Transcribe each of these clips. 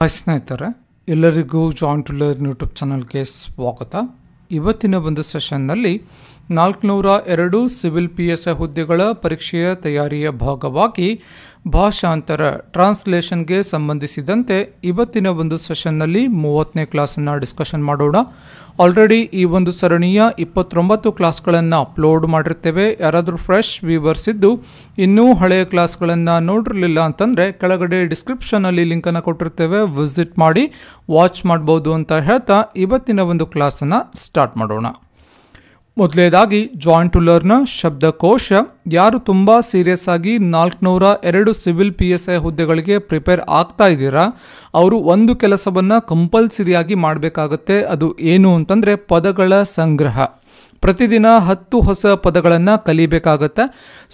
Hi ಸ್ನೇಹಿತರೆ ಎಲ್ಲರಿಗೂ John to learn YouTube ಚಾನಲ್ಗೆ ಸ್ವಾಗತ ಇವತ್ತಿನ ಒಂದು ಸೆಷನ್ನಲ್ಲಿ ನಾಲ್ಕುನೂರ ಎರಡು ಸಿವಿಲ್ ಪಿ ಎಸ್ ಹುದ್ದೆಗಳ ಪರೀಕ್ಷೆಯ ತಯಾರಿಯ ಭಾಗವಾಗಿ ಭಾಷಾಂತರ ಟ್ರಾನ್ಸ್ಲೇಷನ್ಗೆ ಸಂಬಂಧಿಸಿದಂತೆ ಇವತ್ತಿನ ಒಂದು ಸೆಷನ್ನಲ್ಲಿ ಮೂವತ್ತನೇ ಕ್ಲಾಸನ್ನು ಡಿಸ್ಕಷನ್ ಮಾಡೋಣ ಆಲ್ರೆಡಿ ಈ ಒಂದು ಸರಣಿಯ ಇಪ್ಪತ್ತೊಂಬತ್ತು ಕ್ಲಾಸ್ಗಳನ್ನು ಅಪ್ಲೋಡ್ ಮಾಡಿರ್ತೇವೆ ಯಾರಾದರೂ ಫ್ರೆಶ್ ವ್ಯೂವರ್ಸ್ ಇದ್ದು ಇನ್ನೂ ಹಳೆಯ ಕ್ಲಾಸ್ಗಳನ್ನು ನೋಡಿರಲಿಲ್ಲ ಅಂತಂದರೆ ಕೆಳಗಡೆ ಡಿಸ್ಕ್ರಿಪ್ಷನಲ್ಲಿ ಲಿಂಕನ್ನು ಕೊಟ್ಟಿರ್ತೇವೆ ವಿಸಿಟ್ ಮಾಡಿ ವಾಚ್ ಮಾಡ್ಬೋದು ಅಂತ ಹೇಳ್ತಾ ಇವತ್ತಿನ ಒಂದು ಕ್ಲಾಸನ್ನು ಸ್ಟಾರ್ಟ್ ಮಾಡೋಣ ಮೊದಲನೇದಾಗಿ ಜಾಯಿಂಟ್ ಟು ಶಬ್ದಕೋಶ ಯಾರು ತುಂಬ ಸೀರಿಯಸ್ ಆಗಿ ನಾಲ್ಕುನೂರ ಎರಡು ಸಿವಿಲ್ ಪಿ ಎಸ್ ಐ ಹುದ್ದೆಗಳಿಗೆ ಪ್ರಿಪೇರ್ ಆಗ್ತಾ ಇದ್ದೀರಾ ಅವರು ಒಂದು ಕೆಲಸವನ್ನು ಕಂಪಲ್ಸರಿಯಾಗಿ ಮಾಡಬೇಕಾಗತ್ತೆ ಅದು ಏನು ಅಂತಂದರೆ ಪದಗಳ ಸಂಗ್ರಹ ಪ್ರತಿದಿನ ಹತ್ತು ಹೊಸ ಪದಗಳನ್ನು ಕಲಿಬೇಕಾಗತ್ತೆ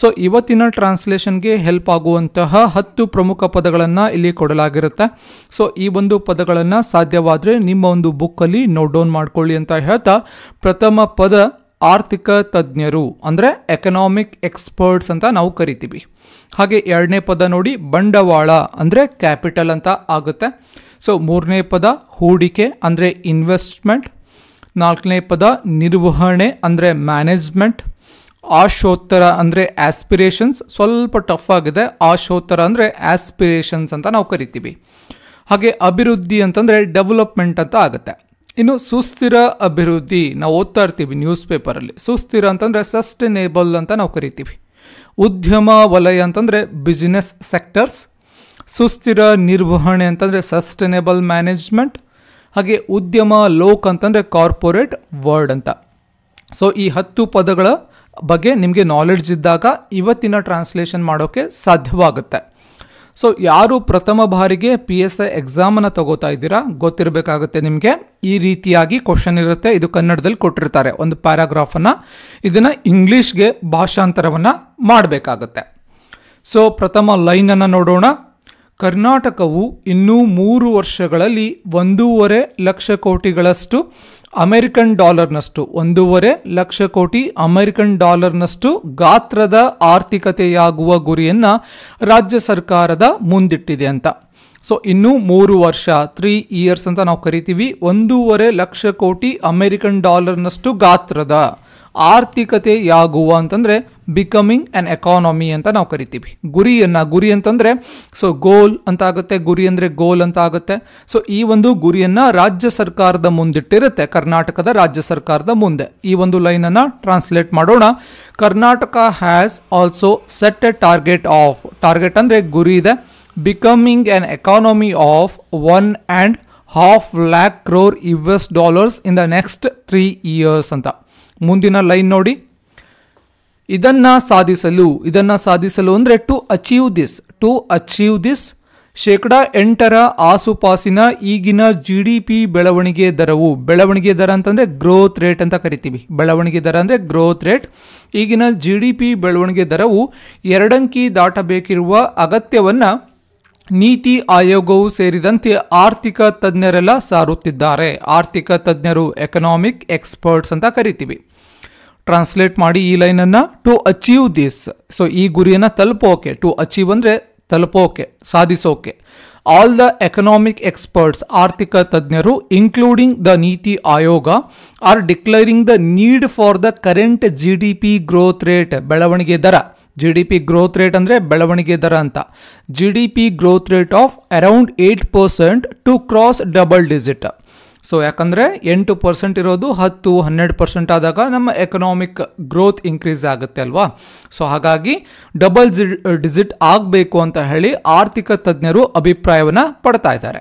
ಸೊ ಇವತ್ತಿನ ಟ್ರಾನ್ಸ್ಲೇಷನ್ಗೆ ಹೆಲ್ಪ್ ಆಗುವಂತಹ ಹತ್ತು ಪ್ರಮುಖ ಪದಗಳನ್ನು ಇಲ್ಲಿ ಕೊಡಲಾಗಿರುತ್ತೆ ಸೊ ಈ ಒಂದು ಪದಗಳನ್ನು ಸಾಧ್ಯವಾದರೆ ನಿಮ್ಮ ಒಂದು ಬುಕ್ಕಲ್ಲಿ ನೋಟ್ ಡೌನ್ ಮಾಡ್ಕೊಳ್ಳಿ ಅಂತ ಹೇಳ್ತಾ ಪ್ರಥಮ ಪದ ಆರ್ಥಿಕ ತಜ್ಞರು ಅಂದರೆ ಎಕನಾಮಿಕ್ ಎಕ್ಸ್ಪರ್ಟ್ಸ್ ಅಂತ ನಾವು ಕರಿತೀವಿ ಹಾಗೆ ಎರಡನೇ ಪದ ನೋಡಿ ಬಂಡವಾಳ ಅಂದರೆ ಕ್ಯಾಪಿಟಲ್ ಅಂತ ಆಗುತ್ತೆ ಸೊ ಮೂರನೇ ಪದ ಹೂಡಿಕೆ ಅಂದರೆ ಇನ್ವೆಸ್ಟ್ಮೆಂಟ್ ನಾಲ್ಕನೇ ಪದ ನಿರ್ವಹಣೆ ಅಂದರೆ ಮ್ಯಾನೇಜ್ಮೆಂಟ್ ಆಶೋತ್ತರ ಅಂದರೆ ಆಸ್ಪಿರೇಷನ್ಸ್ ಸ್ವಲ್ಪ ಟಫ್ ಆಗಿದೆ ಆಶೋತ್ತರ ಅಂದರೆ ಆಸ್ಪಿರೇಷನ್ಸ್ ಅಂತ ನಾವು ಕರಿತೀವಿ ಹಾಗೆ ಅಭಿವೃದ್ಧಿ ಅಂತಂದರೆ ಡೆವಲಪ್ಮೆಂಟ್ ಅಂತ ಆಗುತ್ತೆ ಇನ್ನು ಸುಸ್ಥಿರ ಅಭಿವೃದ್ಧಿ ನಾವು ಓದ್ತಾ ಇರ್ತೀವಿ ನ್ಯೂಸ್ ಪೇಪರಲ್ಲಿ ಸುಸ್ಥಿರ ಅಂತಂದರೆ ಸಸ್ಟೈನೇಬಲ್ ಅಂತ ನಾವು ಕರಿತೀವಿ ಉದ್ಯಮ ವಲಯ ಅಂತಂದರೆ ಬಿಸ್ನೆಸ್ ಸೆಕ್ಟರ್ಸ್ ಸುಸ್ಥಿರ ನಿರ್ವಹಣೆ ಅಂತಂದರೆ ಸಸ್ಟೈನೇಬಲ್ ಮ್ಯಾನೇಜ್ಮೆಂಟ್ ಹಾಗೆ ಉದ್ಯಮ ಲೋಕ್ ಅಂತಂದರೆ ಕಾರ್ಪೊರೇಟ್ ವರ್ಡ್ ಅಂತ ಸೊ ಈ ಹತ್ತು ಪದಗಳ ಬಗ್ಗೆ ನಿಮಗೆ ನಾಲೆಡ್ಜ್ ಇದ್ದಾಗ ಇವತ್ತಿನ ಟ್ರಾನ್ಸ್ಲೇಷನ್ ಮಾಡೋಕ್ಕೆ ಸಾಧ್ಯವಾಗುತ್ತೆ ಸೊ ಯಾರು ಪ್ರಥಮ ಬಾರಿಗೆ ಪಿ ಎಸ್ ಐ ಎಕ್ಸಾಮನ್ನು ತಗೋತಾ ಇದ್ದೀರಾ ಗೊತ್ತಿರಬೇಕಾಗುತ್ತೆ ನಿಮಗೆ ಈ ರೀತಿಯಾಗಿ ಕ್ವಶನ್ ಇರುತ್ತೆ ಇದು ಕನ್ನಡದಲ್ಲಿ ಕೊಟ್ಟಿರ್ತಾರೆ ಒಂದು ಪ್ಯಾರಾಗ್ರಾಫನ್ನು ಇದನ್ನು ಇಂಗ್ಲೀಷ್ಗೆ ಭಾಷಾಂತರವನ್ನು ಮಾಡಬೇಕಾಗುತ್ತೆ ಸೊ ಪ್ರಥಮ ಲೈನನ್ನು ನೋಡೋಣ ಕರ್ನಾಟಕವು ಇನ್ನೂ ಮೂರು ವರ್ಷಗಳಲ್ಲಿ ಒಂದೂವರೆ ಲಕ್ಷ ಕೋಟಿಗಳಷ್ಟು ಅಮೆರಿಕನ್ ಡಾಲರ್ನಷ್ಟು ಒಂದೂವರೆ ಲಕ್ಷ ಕೋಟಿ ಅಮೆರಿಕನ್ ಡಾಲರ್ನಷ್ಟು ಗಾತ್ರದ ಆರ್ಥಿಕತೆಯಾಗುವ ಗುರಿಯನ್ನು ರಾಜ್ಯ ಸರ್ಕಾರದ ಮುಂದಿಟ್ಟಿದೆ ಅಂತ ಸೊ ಇನ್ನೂ ಮೂರು ವರ್ಷ ತ್ರೀ ಇಯರ್ಸ್ ಅಂತ ನಾವು ಕರಿತೀವಿ ಒಂದೂವರೆ ಲಕ್ಷ ಕೋಟಿ ಅಮೆರಿಕನ್ ಡಾಲರ್ನಷ್ಟು ಗಾತ್ರದ ಆರ್ಥಿಕತೆ ಯಾಗುವ ಅಂತಂದರೆ ಬಿಕಮಿಂಗ್ ಆ್ಯನ್ ಎಕಾನಮಿ ಅಂತ ನಾವು ಕರಿತೀವಿ ಗುರಿಯನ್ನು ಗುರಿ ಅಂತಂದರೆ ಸೊ ಗೋಲ್ ಅಂತ ಆಗುತ್ತೆ ಗುರಿ ಅಂದರೆ ಗೋಲ್ ಅಂತ ಆಗುತ್ತೆ ಸೊ ಈ ಒಂದು ಗುರಿಯನ್ನು ರಾಜ್ಯ ಸರ್ಕಾರದ ಮುಂದಿಟ್ಟಿರುತ್ತೆ ಕರ್ನಾಟಕದ ರಾಜ್ಯ ಸರ್ಕಾರದ ಮುಂದೆ ಈ ಒಂದು ಲೈನನ್ನು ಟ್ರಾನ್ಸ್ಲೇಟ್ ಮಾಡೋಣ Karnataka has also set a target of target ಅಂದರೆ ಗುರಿ ಇದೆ becoming an economy of one and half lakh crore U S dollars in the next three years ಅಂತ ಮುಂದಿನ ಲೈನ್ ನೋಡಿ ಇದನ್ನು ಸಾಧಿಸಲು ಇದನ್ನು ಸಾಧಿಸಲು ಅಂದರೆ to achieve this to achieve this ಶೇಕಡ ಎಂಟರ ಆಸುಪಾಸಿನ ಈಗಿನ ಜಿ ಡಿ ಪಿ ಬೆಳವಣಿಗೆ ದರವು ಬೆಳವಣಿಗೆ ದರ ಅಂತಂದರೆ ಗ್ರೋತ್ ರೇಟ್ ಅಂತ ಕರಿತೀವಿ ಬೆಳವಣಿಗೆ ದರ ಅಂದರೆ ಗ್ರೋತ್ ರೇಟ್ ಈಗಿನ ಜಿ ಡಿ ಪಿ ಬೆಳವಣಿಗೆ ದರವು ಎರಡಂಕಿ ದಾಟಬೇಕಿರುವ ಅಗತ್ಯವನ್ನು ನೀತಿ ಆಯೋಗವು ಸೇರಿದಂತೆ ಆರ್ಥಿಕ ತಜ್ಞರೆಲ್ಲ ಸಾರುತ್ತಿದ್ದಾರೆ ಆರ್ಥಿಕ ತಜ್ಞರು ಎಕನಾಮಿಕ್ ಎಕ್ಸ್ಪರ್ಟ್ಸ್ ಅಂತ ಕರಿತೀವಿ ಟ್ರಾನ್ಸ್ಲೇಟ್ ಮಾಡಿ ಈ ಲೈನನ್ನು ಟು ಅಚೀವ್ ದಿಸ್ ಸೊ ಈ ಗುರಿಯನ್ನು ತಲುಪೋಕೆ ಟು ಅಚೀವ್ ಅಂದರೆ ತಲುಪೋಕೆ ಸಾಧಿಸೋಕೆ ಆಲ್ ದ ಎಕನಾಮಿಕ್ ಎಕ್ಸ್ಪರ್ಟ್ಸ್ ಆರ್ಥಿಕ ತಜ್ಞರು including the NITI Aayog are declaring the need for the current G D P growth rate ಬೆಳವಣಿಗೆ ದರ G D P growth rate ಅಂದರೆ ಬೆಳವಣಿಗೆ ದರ ಅಂತ G D P growth rate of around eight percent to cross double digit so ಯಾಕಂದರೆ ಎಂಟು percent ಇರೋದು ಹತ್ತು ಹನ್ನೆರಡು ಪರ್ಸೆಂಟ್ ಆದಾಗ ನಮ್ಮ ಎಕನಾಮಿಕ್ ಗ್ರೋತ್ ಇನ್ಕ್ರೀಸ್ ಆಗುತ್ತೆ ಅಲ್ವಾ ಸೊ ಹಾಗಾಗಿ ಡಬಲ್ ಜಿ ಡಿಜಿಟ್ ಆಗಬೇಕು ಅಂತ ಹೇಳಿ ಆರ್ಥಿಕ ತಜ್ಞರು ಅಭಿಪ್ರಾಯವನ್ನು ಪಡ್ತಾ ಇದ್ದಾರೆ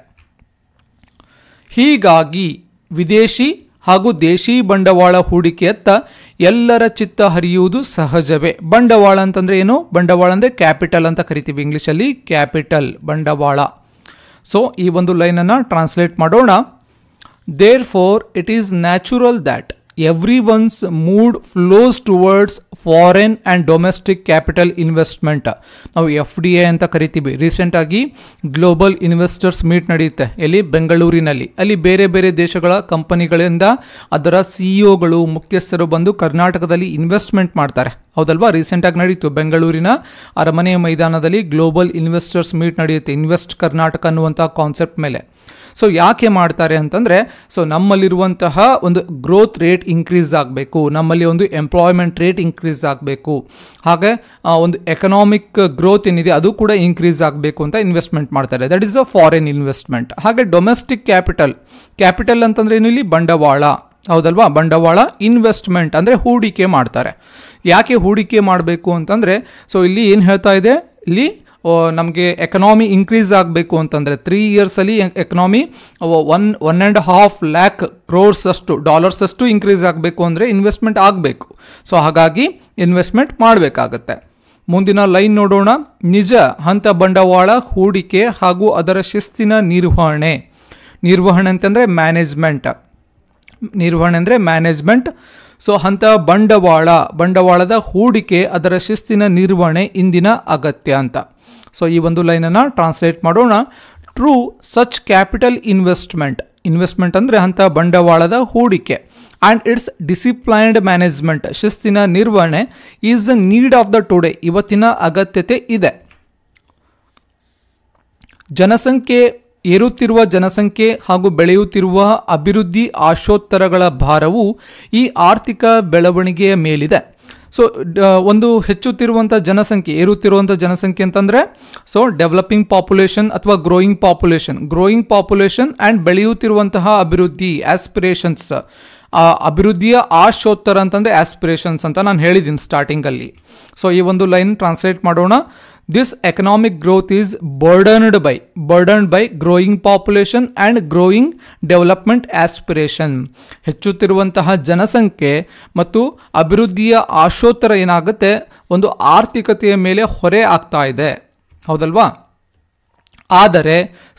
ಹೀಗಾಗಿ ವಿದೇಶಿ ಹಾಗೂ ದೇಶಿ ಬಂಡವಾಳ ಹೂಡಿಕೆಯತ್ತ ಎಲ್ಲರ ಚಿತ್ತ ಹರಿಯುವುದು ಸಹಜವೇ ಬಂಡವಾಳ ಅಂತಂದರೆ ಏನು ಬಂಡವಾಳ ಅಂದರೆ ಕ್ಯಾಪಿಟಲ್ ಅಂತ ಕರಿತೀವಿ ಇಂಗ್ಲೀಷಲ್ಲಿ ಕ್ಯಾಪಿಟಲ್ ಬಂಡವಾಳ ಸೊ ಈ ಒಂದು ಲೈನನ್ನು ಟ್ರಾನ್ಸ್ಲೇಟ್ ಮಾಡೋಣ Therefore, it is natural that everyone's mood flows towards foreign and domestic capital investment ನಾವು ಎಫ್ ಡಿ ಎ ಅಂತ ಕರಿತೀವಿ ರೀಸೆಂಟಾಗಿ ಗ್ಲೋಬಲ್ ಇನ್ವೆಸ್ಟರ್ಸ್ ಮೀಟ್ ನಡೆಯುತ್ತೆ ಎಲ್ಲಿ ಬೆಂಗಳೂರಿನಲ್ಲಿ ಅಲ್ಲಿ ಬೇರೆ ಬೇರೆ ದೇಶಗಳ ಕಂಪನಿಗಳಿಂದ ಅದರ ಸಿ ಇ e ಮುಖ್ಯಸ್ಥರು ಬಂದು ಕರ್ನಾಟಕದಲ್ಲಿ ಇನ್ವೆಸ್ಟ್ಮೆಂಟ್ ಮಾಡ್ತಾರೆ ಹೌದಲ್ವಾ ರೀಸೆಂಟಾಗಿ ನಡೆಯಿತು ಬೆಂಗಳೂರಿನ ಅರಮನೆ ಮೈದಾನದಲ್ಲಿ ಗ್ಲೋಬಲ್ ಇನ್ವೆಸ್ಟರ್ಸ್ ಮೀಟ್ ನಡೆಯುತ್ತೆ ಇನ್ವೆಸ್ಟ್ ಕರ್ನಾಟಕ ಅನ್ನುವಂಥ ಕಾನ್ಸೆಪ್ಟ್ ಮೇಲೆ ಸೊ ಯಾಕೆ ಮಾಡ್ತಾರೆ ಅಂತಂದರೆ ಸೊ ನಮ್ಮಲ್ಲಿರುವಂತಹ ಒಂದು ಗ್ರೋತ್ ರೇಟ್ ಇನ್ಕ್ರೀಸ್ ಆಗಬೇಕು ನಮ್ಮಲ್ಲಿ ಒಂದು ಎಂಪ್ಲಾಯ್ಮೆಂಟ್ ರೇಟ್ ಇನ್ಕ್ರೀಸ್ ಆಗಬೇಕು ಹಾಗೆ ಒಂದು ಎಕನಾಮಿಕ್ ಗ್ರೋತ್ ಏನಿದೆ ಅದು ಕೂಡ ಇನ್ಕ್ರೀಸ್ ಆಗಬೇಕು ಅಂತ ಇನ್ವೆಸ್ಟ್ಮೆಂಟ್ ಮಾಡ್ತಾರೆ that is a foreign investment ಹಾಗೆ ಡೊಮೆಸ್ಟಿಕ್ ಕ್ಯಾಪಿಟಲ್ ಕ್ಯಾಪಿಟಲ್ ಅಂತಂದ್ರೆ ಏನಿಲ್ಲಿ ಬಂಡವಾಳ ಹೌದಲ್ವಾ ಬಂಡವಾಳ ಇನ್ವೆಸ್ಟ್ಮೆಂಟ್ ಅಂದರೆ ಹೂಡಿಕೆ ಮಾಡ್ತಾರೆ ಯಾಕೆ ಹೂಡಿಕೆ ಮಾಡಬೇಕು ಅಂತಂದರೆ ಸೊ ಇಲ್ಲಿ ಏನು ಹೇಳ್ತಾ ಇದೆ ಇಲ್ಲಿ ನಮಗೆ ಎಕನಾಮಿ ಇನ್ಕ್ರೀಸ್ ಆಗಬೇಕು ಅಂತಂದರೆ ತ್ರೀ ಇಯರ್ಸಲ್ಲಿ economy one one and half lakh crores ಅಷ್ಟು ಡಾಲರ್ಸ್ ಅಷ್ಟು ಇನ್ಕ್ರೀಸ್ ಆಗಬೇಕು ಅಂದರೆ ಇನ್ವೆಸ್ಟ್ಮೆಂಟ್ ಆಗಬೇಕು ಸೊ ಹಾಗಾಗಿ ಇನ್ವೆಸ್ಟ್ಮೆಂಟ್ ಮಾಡಬೇಕಾಗತ್ತೆ ಮುಂದಿನ ಲೈನ್ ನೋಡೋಣ ನಿಜ ಹಂತ ಬಂಡವಾಳ ಹೂಡಿಕೆ ಹಾಗೂ ಅದರ ಶಿಸ್ತಿನ ನಿರ್ವಹಣೆ ನಿರ್ವಹಣೆ ಅಂತಂದರೆ ಮ್ಯಾನೇಜ್ಮೆಂಟ್ ನಿರ್ವಹಣೆ ಅಂದರೆ ಮ್ಯಾನೇಜ್ಮೆಂಟ್ ಸೊ ಅಂತ ಬಂಡವಾಳ ಬಂಡವಾಳದ ಹೂಡಿಕೆ ಅದರ ಶಿಸ್ತಿನ ನಿರ್ವಹಣೆ ಇಂದಿನ ಅಗತ್ಯ ಅಂತ ಸೊ ಈ ಒಂದು ಲೈನನ್ನು ಟ್ರಾನ್ಸ್ಲೇಟ್ ಮಾಡೋಣ through such capital investment investment ಅಂದರೆ ಅಂತ ಬಂಡವಾಳದ ಹೂಡಿಕೆ ಆ್ಯಂಡ್ ಇಟ್ಸ್ ಡಿಸಿಪ್ಲೈನ್ಡ್ ಮ್ಯಾನೇಜ್ಮೆಂಟ್ ಶಿಸ್ತಿನ ನಿರ್ವಹಣೆ is the need of the today ಇವತ್ತಿನ ಅಗತ್ಯತೆ ಇದೆ ಜನಸಂಖ್ಯೆ ಏರುತ್ತಿರುವ ಜನಸಂಖ್ಯೆ ಹಾಗೂ ಬೆಳೆಯುತ್ತಿರುವ ಅಭಿವೃದ್ಧಿ ಆಶೋತ್ತರಗಳ ಭಾರವು ಈ ಆರ್ಥಿಕ ಬೆಳವಣಿಗೆಯ ಮೇಲಿದೆ ಸೊ ಒಂದು ಹೆಚ್ಚುತ್ತಿರುವಂಥ ಜನಸಂಖ್ಯೆ ಏರುತ್ತಿರುವಂಥ ಜನಸಂಖ್ಯೆ ಅಂತಂದರೆ ಸೊ ಡೆವಲಪಿಂಗ್ ಪಾಪ್ಯುಲೇಷನ್ ಅಥವಾ growing population growing population and ಬೆಳೆಯುತ್ತಿರುವಂತಹ ಅಭಿವೃದ್ಧಿ ಆಸ್ಪಿರೇಷನ್ಸ್ ಅಭಿವೃದ್ಧಿಯ ಆಶೋತ್ತರ ಅಂತಂದರೆ ಆಸ್ಪಿರೇಷನ್ಸ್ ಅಂತ ನಾನು ಹೇಳಿದ್ದೀನಿ ಸ್ಟಾರ್ಟಿಂಗಲ್ಲಿ ಸೊ ಈ ಒಂದು ಲೈನ್ ಟ್ರಾನ್ಸ್ಲೇಟ್ ಮಾಡೋಣ this economic growth is burdened by burdened by growing population and growing development aspiration. ಹೆಚ್ಚುತ್ತಿರುವಂತಹ ಜನಸಂಖ್ಯೆ ಮತ್ತು ಅಭಿವೃದ್ಧಿಯ ಆಶೋತ್ತರ ಏನಾಗುತ್ತೆ ಒಂದು ಆರ್ಥಿಕತೆಯ ಮೇಲೆ ಹೊರೆ ಆಗ್ತಾ ಇದೆ ಹೌದಲ್ವಾ ಆದರೆ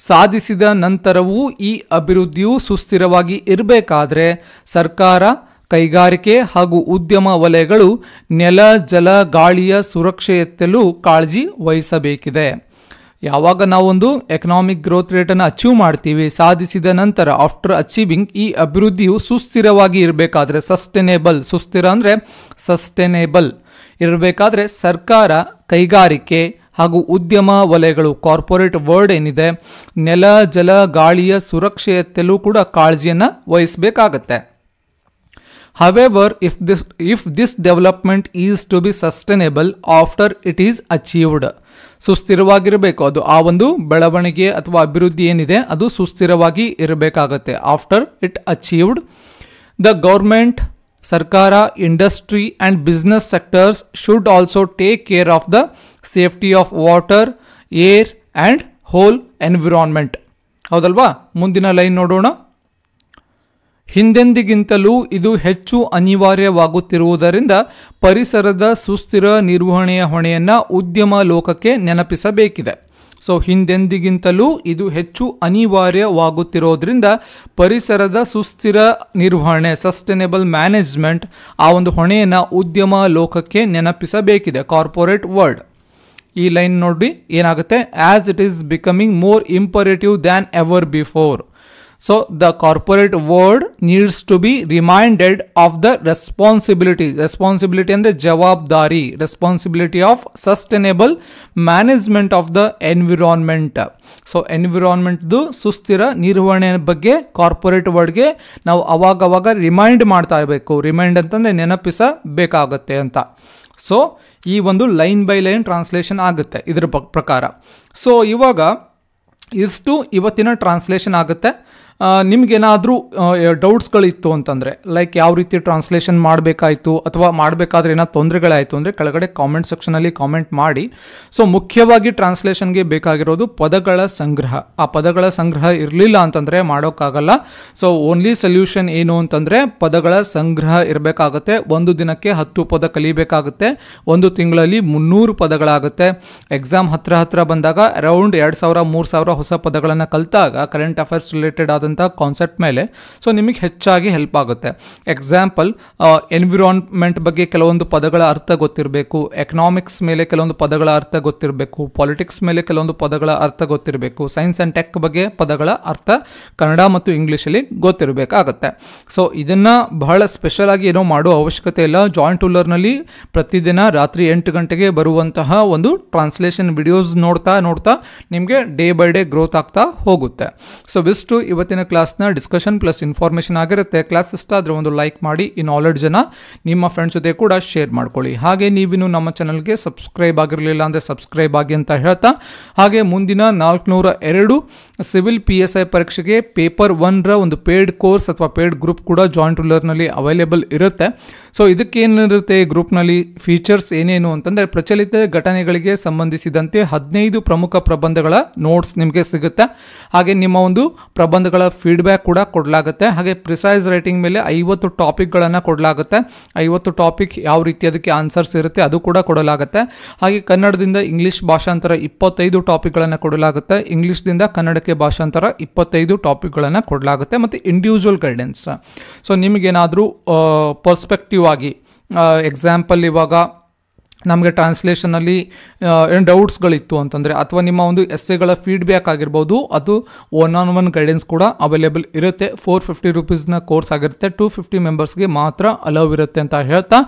ಸಾಧಿಸಿದ ನಂತರವೂ ಈ ಅಭಿವೃದ್ಧಿಯು ಸುಸ್ಥಿರವಾಗಿ ಇರಬೇಕಾದ್ರೆ ಸರ್ಕಾರ ಕೈಗಾರಿಕೆ ಹಾಗೂ ಉದ್ಯಮ ವಲಯಗಳು ನೆಲ ಜಲ ಗಾಳಿಯ ಸುರಕ್ಷೆಯತ್ತಲೂ ಕಾಳಜಿ ವಹಿಸಬೇಕಿದೆ ಯಾವಾಗ ನಾವೊಂದು ಎಕನಾಮಿಕ್ ಗ್ರೋತ್ ರೇಟನ್ನು ಅಚೀವ್ ಮಾಡ್ತೀವಿ ಸಾಧಿಸಿದ ನಂತರ ಆಫ್ಟರ್ ಅಚೀವಿಂಗ್ ಈ ಅಭಿವೃದ್ಧಿಯು ಸುಸ್ಥಿರವಾಗಿ ಇರಬೇಕಾದ್ರೆ ಸಸ್ಟೇನೇಬಲ್ ಸುಸ್ಥಿರ ಅಂದರೆ ಸಸ್ಟೇನೇಬಲ್ ಇರಬೇಕಾದ್ರೆ ಸರ್ಕಾರ ಕೈಗಾರಿಕೆ ಹಾಗೂ ಉದ್ಯಮ ವಲಯಗಳು ಕಾರ್ಪೊರೇಟ್ ವರ್ಡ್ ಏನಿದೆ ನೆಲ ಜಲ ಗಾಳಿಯ ಸುರಕ್ಷೆಯತ್ತಲೂ ಕೂಡ ಕಾಳಜಿಯನ್ನು ವಹಿಸಬೇಕಾಗತ್ತೆ However, if this, if this development is to be sustainable after it is achieved, ಸುಸ್ಥಿರವಾಗಿರಬೇಕು ಅದು ಆ ಒಂದು ಬೆಳವಣಿಗೆ ಅಥವಾ ಅಭಿವೃದ್ಧಿ ಏನಿದೆ ಅದು ಸುಸ್ಥಿರವಾಗಿ ಇರಬೇಕಾಗತ್ತೆ after it achieved the government ಸರ್ಕಾರ industry and business sectors should also take care of the safety of water air and whole environment ಹೌದಲ್ವಾ ಮುಂದಿನ ಲೈನ್ ನೋಡೋಣ ಹಿಂದೆಂದಿಗಿಂತಲೂ ಇದು ಹೆಚ್ಚು ಅನಿವಾರ್ಯವಾಗುತ್ತಿರುವುದರಿಂದ ಪರಿಸರದ ಸುಸ್ಥಿರ ನಿರ್ವಹಣೆಯ ಹೊಣೆಯನ್ನು ಉದ್ಯಮ ಲೋಕಕ್ಕೆ ನೆನಪಿಸಬೇಕಿದೆ ಸೊ ಹಿಂದೆಂದಿಗಿಂತಲೂ ಇದು ಹೆಚ್ಚು ಅನಿವಾರ್ಯವಾಗುತ್ತಿರೋದ್ರಿಂದ ಪರಿಸರದ ಸುಸ್ಥಿರ ನಿರ್ವಹಣೆ ಸಸ್ಟೈನೇಬಲ್ ಮ್ಯಾನೇಜ್ಮೆಂಟ್ ಆ ಒಂದು ಹೊಣೆಯನ್ನು ಉದ್ಯಮ ಲೋಕಕ್ಕೆ ನೆನಪಿಸಬೇಕಿದೆ ಕಾರ್ಪೊರೇಟ್ ವರ್ಲ್ಡ್ ಈ ಲೈನ್ ನೋಡಿ ಏನಾಗುತ್ತೆ as it is becoming more imperative than ever before So, the corporate world needs to be reminded of the responsibility. Responsibility and the jawabdari. Responsibility of sustainable management of the environment. So, environment do sustira the bagge corporate world. Now, we will remind beko. Remind is called the name So, this is a line by line translation. So, this is a translation. So, this is a translation. ನಿಮಗೇನಾದರೂ ಡೌಟ್ಸ್ಗಳಿತ್ತು ಅಂತಂದರೆ like ಯಾವ ರೀತಿ translation ಮಾಡಬೇಕಾಯಿತು ಅಥವಾ ಮಾಡಬೇಕಾದ್ರೆ ಏನೋ ತೊಂದರೆಗಳಾಯಿತು ಅಂದರೆ ಕೆಳಗಡೆ comment ಸೆಕ್ಷನಲ್ಲಿ ಕಾಮೆಂಟ್ ಮಾಡಿ ಸೊ ಮುಖ್ಯವಾಗಿ ಟ್ರಾನ್ಸ್ಲೇಷನ್ಗೆ ಬೇಕಾಗಿರೋದು ಪದಗಳ ಸಂಗ್ರಹ ಆ ಪದಗಳ ಸಂಗ್ರಹ ಇರಲಿಲ್ಲ ಅಂತಂದರೆ ಮಾಡೋಕ್ಕಾಗಲ್ಲ ಸೊ ಓನ್ಲಿ ಸೊಲ್ಯೂಷನ್ ಏನು ಅಂತಂದರೆ ಪದಗಳ ಸಂಗ್ರಹ ಇರಬೇಕಾಗುತ್ತೆ ಒಂದು ದಿನಕ್ಕೆ ಹತ್ತು ಪದ ಕಲಿಬೇಕಾಗುತ್ತೆ ಒಂದು ತಿಂಗಳಲ್ಲಿ ಮುನ್ನೂರು ಪದಗಳಾಗುತ್ತೆ ಎಕ್ಸಾಮ್ ಹತ್ತಿರ ಹತ್ತಿರ ಬಂದಾಗ ಅರೌಂಡ್ ಎರಡು ಸಾವಿರ ಮೂರು ಸಾವಿರ ಹೊಸ ಪದಗಳನ್ನು ಕಲಿತಾಗ ಕರೆಂಟ್ ಅಫೇರ್ಸ್ ರಿಲೇಟೆಡ್ ಆದಂಥ ಕಾನ್ಸೆಪ್ಟ್ ಮೇಲೆ ಸೊ ನಿಮಗೆ ಹೆಚ್ಚಾಗಿ ಹೆಲ್ಪ್ ಆಗುತ್ತೆ ಎಕ್ಸಾಂಪಲ್ ಎನ್ವಿರಾನ್ಮೆಂಟ್ ಬಗ್ಗೆ ಕೆಲವೊಂದು ಪದಗಳ ಅರ್ಥ ಗೊತ್ತಿರಬೇಕು ಎಕನಾಮಿಕ್ಸ್ ಮೇಲೆ ಕೆಲವೊಂದು ಪದಗಳ ಅರ್ಥ ಗೊತ್ತಿರಬೇಕು ಪಾಲಿಟಿಕ್ಸ್ ಮೇಲೆ ಕೆಲವೊಂದು ಪದಗಳ ಅರ್ಥ ಗೊತ್ತಿರಬೇಕು ಸೈನ್ಸ್ ಆ್ಯಂಡ್ ಟೆಕ್ ಬಗ್ಗೆ ಪದಗಳ ಅರ್ಥ ಕನ್ನಡ ಮತ್ತು ಇಂಗ್ಲೀಷಲ್ಲಿ ಗೊತ್ತಿರಬೇಕಾಗತ್ತೆ ಸೊ ಇದನ್ನು ಬಹಳ ಸ್ಪೆಷಲ್ ಆಗಿ ಏನೋ ಮಾಡೋ ಅವಶ್ಯಕತೆ ಇಲ್ಲ ಜಾಯಿಂಟ್ ಉಲ್ಲರ್ನಲ್ಲಿ ಪ್ರತಿದಿನ ರಾತ್ರಿ ಎಂಟು ಗಂಟೆಗೆ ಬರುವಂತಹ ಒಂದು ಟ್ರಾನ್ಸ್ಲೇಷನ್ ವಿಡಿಯೋಸ್ ನೋಡ್ತಾ ನೋಡ್ತಾ ನಿಮಗೆ ಡೇ ಬೈ ಡೇ ಗ್ರೋತ್ ಆಗ್ತಾ ಹೋಗುತ್ತೆ ಸೊ ಬೆಸ್ಟು ಇವತ್ತಿನ ಇವತ್ತಿನ ಕ್ಲಾಸ್ನ ಡಿಸ್ಕಷನ್ ಪ್ಲಸ್ ಇನ್ಫಾರ್ಮೇಷನ್ ಆಗಿರುತ್ತೆ ಕ್ಲಾಸ್ ಇಷ್ಟ ಆದರೆ ಒಂದು ಲೈಕ್ ಮಾಡಿ ಇನ್ನು ಆಲ್ರೆಡಿ ಜನ ನಿಮ್ಮ ಫ್ರೆಂಡ್ಸ್ ಜೊತೆ ಕೂಡ ಶೇರ್ ಮಾಡ್ಕೊಳ್ಳಿ ಹಾಗೆ ನೀವಿನ್ನು ನಮ್ಮ ಚಾನಲ್ಗೆ ಸಬ್ಸ್ಕ್ರೈಬ್ ಆಗಿರಲಿಲ್ಲ ಅಂದರೆ ಸಬ್ಸ್ಕ್ರೈಬ್ ಆಗಿ ಅಂತ ಹೇಳ್ತಾ ಹಾಗೆ ಮುಂದಿನ ನಾಲ್ಕುನೂರ ಎರಡು ಸಿವಿಲ್ ಪಿ ಎಸ್ ಐ ಪರೀಕ್ಷೆಗೆ ಪೇಪರ್ ಒನ್ರ ಒಂದು ಪೇಯ್ಡ್ ಕೋರ್ಸ್ ಅಥವಾ ಪೇಯ್ಡ್ ಗ್ರೂಪ್ ಕೂಡ ಜಾಯಿಂಟ್ ರೂಲರ್ನಲ್ಲಿ ಅವೈಲೇಬಲ್ ಇರುತ್ತೆ ಸೊ ಇದಕ್ಕೇನಿರುತ್ತೆ ಗ್ರೂಪ್ನಲ್ಲಿ ಫೀಚರ್ಸ್ ಏನೇನು ಅಂತಂದರೆ ಪ್ರಚಲಿತ ಘಟನೆಗಳಿಗೆ ಸಂಬಂಧಿಸಿದಂತೆ ಹದಿನೈದು ಪ್ರಮುಖ ಪ್ರಬಂಧಗಳ ನೋಟ್ಸ್ ನಿಮಗೆ ಸಿಗುತ್ತೆ ಹಾಗೆ ನಿಮ್ಮ ಒಂದು ಪ್ರಬಂಧಗಳ ಟಾಪಿಕ್ಗಳ ಫೀಡ್ಬ್ಯಾಕ್ ಕೂಡ ಕೊಡಲಾಗುತ್ತೆ ಹಾಗೆ ಪ್ರಿಸೈಸ್ ರೈಟಿಂಗ್ ಮೇಲೆ ಐವತ್ತು ಟಾಪಿಕ್ಗಳನ್ನು ಕೊಡಲಾಗುತ್ತೆ ಐವತ್ತು ಟಾಪಿಕ್ ಯಾವ ರೀತಿ ಅದಕ್ಕೆ ಆನ್ಸರ್ಸ್ ಇರುತ್ತೆ ಅದು ಕೂಡ ಕೊಡಲಾಗುತ್ತೆ ಹಾಗೆ ಕನ್ನಡದಿಂದ ಇಂಗ್ಲೀಷ್ ಭಾಷಾಂತರ ಇಪ್ಪತ್ತೈದು ಟಾಪಿಕ್ಗಳನ್ನು ಕೊಡಲಾಗುತ್ತೆ ಇಂಗ್ಲೀಷ್ದಿಂದ ಕನ್ನಡಕ್ಕೆ ಭಾಷಾಂತರ ಇಪ್ಪತ್ತೈದು ಟಾಪಿಕ್ಗಳನ್ನು ಕೊಡಲಾಗುತ್ತೆ ಮತ್ತು ಇಂಡಿವಿಜುವಲ್ ಗೈಡೆನ್ಸ್ ಸೊ ನಿಮಗೇನಾದರೂ ಪರ್ಸ್ಪೆಕ್ಟಿವ್ ಆಗಿ ಎಕ್ಸಾಂಪಲ್ ಇವಾಗ ನಮಗೆ ಟ್ರಾನ್ಸ್ಲೇಷನಲ್ಲಿ ಏನು ಡೌಟ್ಸ್ಗಳಿತ್ತು ಅಂತಂದರೆ ಅಥವಾ ನಿಮ್ಮ ಒಂದು ಎಸ್ಸೆಗಳ ಫೀಡ್ಬ್ಯಾಕ್ ಆಗಿರ್ಬೋದು ಅದು ಒನ್ ಆನ್ ಒನ್ ಗೈಡೆನ್ಸ್ ಕೂಡ ಅವೈಲೇಬಲ್ ಇರುತ್ತೆ ಫೋರ್ ಫಿಫ್ಟಿ ರುಪೀಸ್ನ ಕೋರ್ಸ್ ಆಗಿರುತ್ತೆ ಟೂ ಫಿಫ್ಟಿ ಮೆಂಬರ್ಸ್ಗೆ ಮಾತ್ರ ಅಲೌವ್ ಇರುತ್ತೆ ಅಂತ ಹೇಳ್ತಾ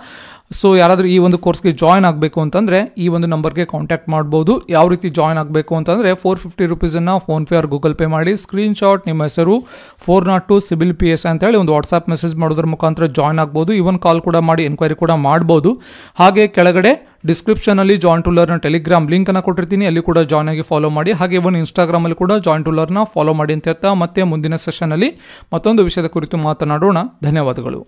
ಸೊ ಯಾರಾದರೂ ಈ ಒಂದು ಕೋರ್ಸ್ಗೆ ಜಾಯ್ನ್ ಆಗಬೇಕು ಅಂತಂದರೆ ಈ ಒಂದು ನಂಬರ್ಗೆ ಕಾಂಟ್ಯಾಕ್ಟ್ ಮಾಡ್ಬೋದು ಯಾವ ರೀತಿ ಜಾಯ್ನ್ ಆಗಬೇಕು ಅಂತಂದರೆ ಫೋರ್ ಫಿಫ್ಟಿ ರುಪೀಸನ್ನು ಫೋನ್ಪೇ ಆರ್ ಗೂಗಲ್ ಪೇ ಮಾಡಿ ಸ್ಕ್ರೀನ್ಶಾಟ್ ನಿಮ್ಮ ಹೆಸರು four nought two civil P S ಅಂತೇಳಿ ಒಂದು ವಾಟ್ಸಪ್ ಮೆಸೇಜ್ ಮಾಡೋದ್ರ ಮುಖಾಂತರ ಜಾಯ್ನ್ ಆಗ್ಬೋದು ಇವನ್ ಕಾಲ್ ಕೂಡ ಮಾಡಿ ಎನ್ಕ್ವೈರಿ ಕೂಡ ಮಾಡ್ಬೋದು ಹಾಗೆ ಕೆಳಗಡೆ ಡಿಸ್ಕ್ರಿಪ್ಷನಲ್ಲಿ ಜಾಯಿನ್ ಟೂಲರ್ನ ಟೆಲಿಗ್ರಾಮ್ ಲಿಂಕನ್ನು ಕೊಟ್ಟಿರ್ತೀನಿ ಅಲ್ಲಿ ಕೂಡ ಜಾಯ್ನ್ ಆಗಿ ಫಾಲೋ ಮಾಡಿ ಹಾಗೆ ಇವನ್ ಇನ್ಸ್ಟಾಗ್ರಾಮಲ್ಲಿ ಕೂಡ ಜಾಯಿನ್ ಲರ್ನ ಫಾಲೋ ಮಾಡಿ ಅಂತ ಹೇಳ್ತಾ ಮತ್ತೆ ಮುಂದಿನ ಸೆಷನಲ್ಲಿ ಮತ್ತೊಂದು ವಿಷಯದ ಕುರಿತು ಮಾತನಾಡೋಣ ಧನ್ಯವಾದಗಳು